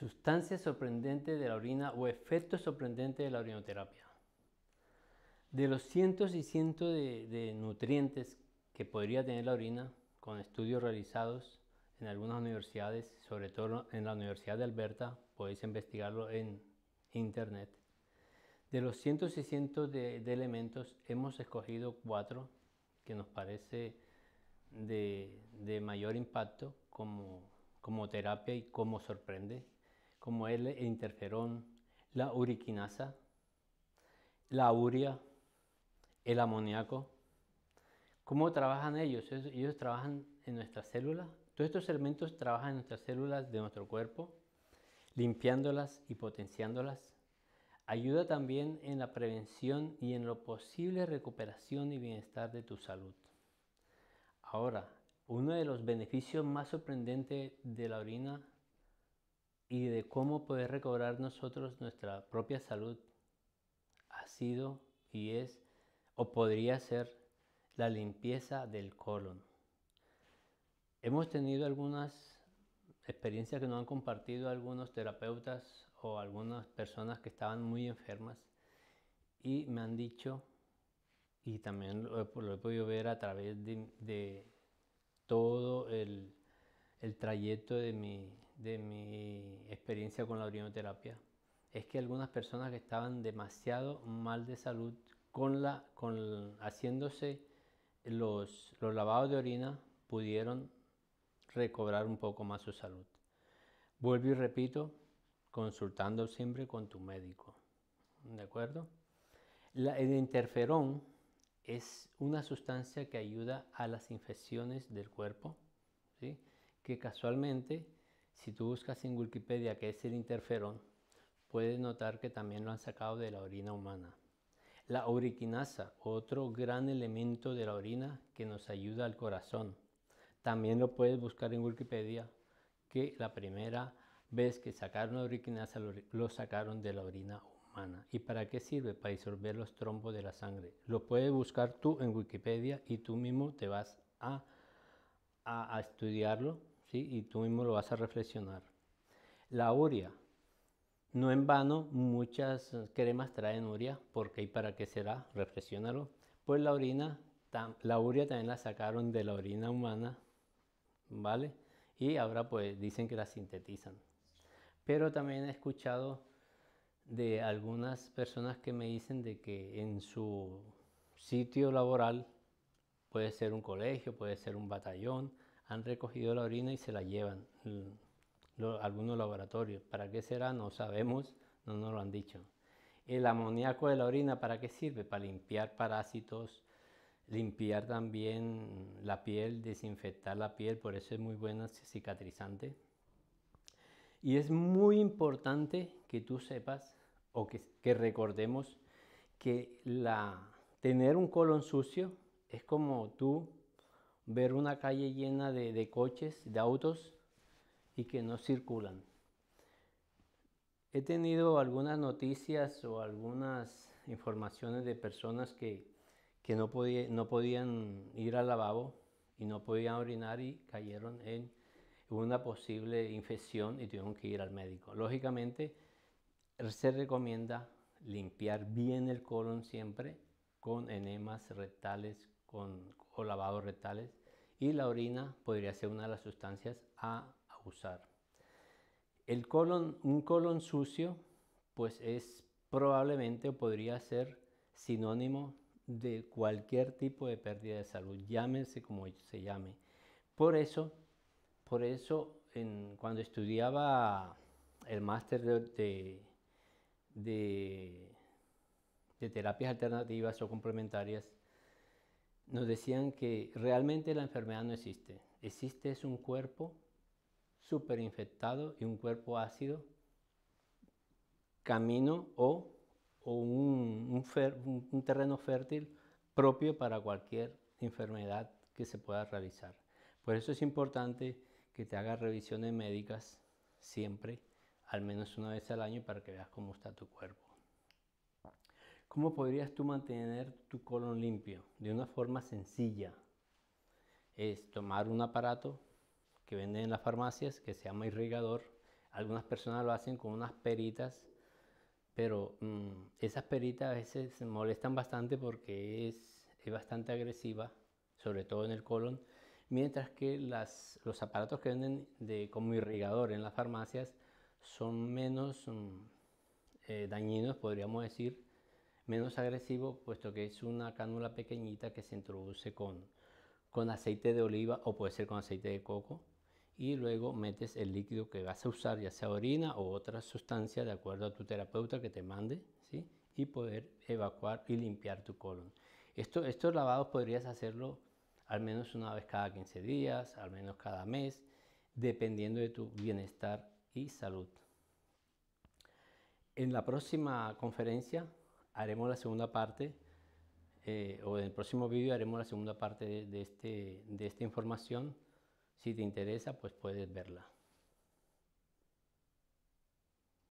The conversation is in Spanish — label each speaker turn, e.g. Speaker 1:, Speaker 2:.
Speaker 1: Sustancia sorprendente de la orina o efecto sorprendente de la orinoterapia. De los cientos y cientos de, nutrientes que podría tener la orina, con estudios realizados en algunas universidades, sobre todo en la Universidad de Alberta, podéis investigarlo en internet. De los cientos y cientos de, elementos, hemos escogido cuatro que nos parece de, mayor impacto como, como terapia y como sorprende como el interferón, la uriquinasa, la urea, el amoníaco. ¿Cómo trabajan ellos? Ellos, trabajan en nuestras células. Todos estos elementos trabajan en nuestras células de nuestro cuerpo, limpiándolas y potenciándolas. Ayuda también en la prevención y en lo posible recuperación y bienestar de tu salud. Ahora, uno de los beneficios más sorprendentes de la orina y de cómo poder recobrar nosotros nuestra propia salud ha sido y es o podría ser la limpieza del colon. Hemos tenido algunas experiencias que nos han compartido algunos terapeutas o algunas personas que estaban muy enfermas y me han dicho, y también lo he, podido ver a través de, todo el trayecto de mi de mi experiencia con la orinoterapia es que algunas personas que estaban demasiado mal de salud con la, con, haciéndose los, lavados de orina pudieron recobrar un poco más su salud. Vuelvo y repito, consultando siempre con tu médico. ¿De acuerdo? el interferón es una sustancia que ayuda a las infecciones del cuerpo, que casualmente si tú buscas en Wikipedia qué es el interferón, puedes notar que también lo han sacado de la orina humana. La uriquinasa, otro gran elemento de la orina que nos ayuda al corazón. También lo puedes buscar en Wikipedia, que la primera vez que sacaron la uriquinasa lo sacaron de la orina humana. ¿Y para qué sirve? Para disolver los trombos de la sangre. Lo puedes buscar tú en Wikipedia y tú mismo te vas a, a estudiarlo y tú mismo lo vas a reflexionar. La uria. No en vano muchas cremas traen ¿Por qué y para qué será, reflexiónalo. Pues la orina, la uria también la sacaron de la orina humana, ¿vale? Y ahora pues dicen que la sintetizan. Pero también he escuchado de algunas personas que me dicen de que en su sitio laboral puede ser un colegio, puede ser un batallón, han recogido la orina y se la llevan mm, algunos laboratorios. ¿Para qué será? No sabemos, no nos lo han dicho. El amoníaco de la orina, ¿para qué sirve? Para limpiar parásitos, limpiar también la piel, desinfectar la piel, por eso es muy buena cicatrizante. Y es muy importante que tú sepas o que, recordemos que la, tener un colon sucio es como tú ver una calle llena de, de coches, de autos y que no circulan. He tenido algunas noticias o algunas informaciones de personas que, que no, no podían ir al lavabo y no podían orinar y cayeron en una posible infección y tuvieron que ir al médico. Lógicamente, se recomienda limpiar bien el colon siempre con enemas rectales con, o lavados rectales y la orina podría ser una de las sustancias a, usar. El colon, un colon sucio pues es probablemente o podría ser sinónimo de cualquier tipo de pérdida de salud, llámese como se llame. Por eso, por eso cuando estudiaba el máster de terapias alternativas o complementarias, nos decían que realmente la enfermedad no existe. Existe es un cuerpo súper infectado y un cuerpo ácido, camino o, un terreno fértil propio para cualquier enfermedad que se pueda realizar. Por eso es importante que te hagas revisiones médicas siempre, al menos una vez al año, para que veas cómo está tu cuerpo. ¿Cómo podrías tú mantener tu colon limpio? De una forma sencilla. Es tomar un aparato que venden en las farmacias que se llama irrigador. Algunas personas lo hacen con unas peritas, pero mm, esas peritas a veces se molestan bastante porque es, es, bastante agresiva, sobre todo en el colon. Mientras que los aparatos que venden de, como irrigador en las farmacias son menos mm, eh, dañinos, podríamos decir, menos agresivo puesto que es una cánula pequeñita que se introduce con, aceite de oliva o puede ser con aceite de coco y luego metes el líquido que vas a usar, ya sea orina o otra sustancia de acuerdo a tu terapeuta que te mande, ¿sí? Y poder evacuar y limpiar tu colon. estos lavados podrías hacerlo al menos una vez cada 15 días, al menos cada mes, dependiendo de tu bienestar y salud. En la próxima conferencia haremos la segunda parte, eh, o en el próximo vídeo haremos la segunda parte de, de, este, de esta información. Si te interesa, pues puedes verla.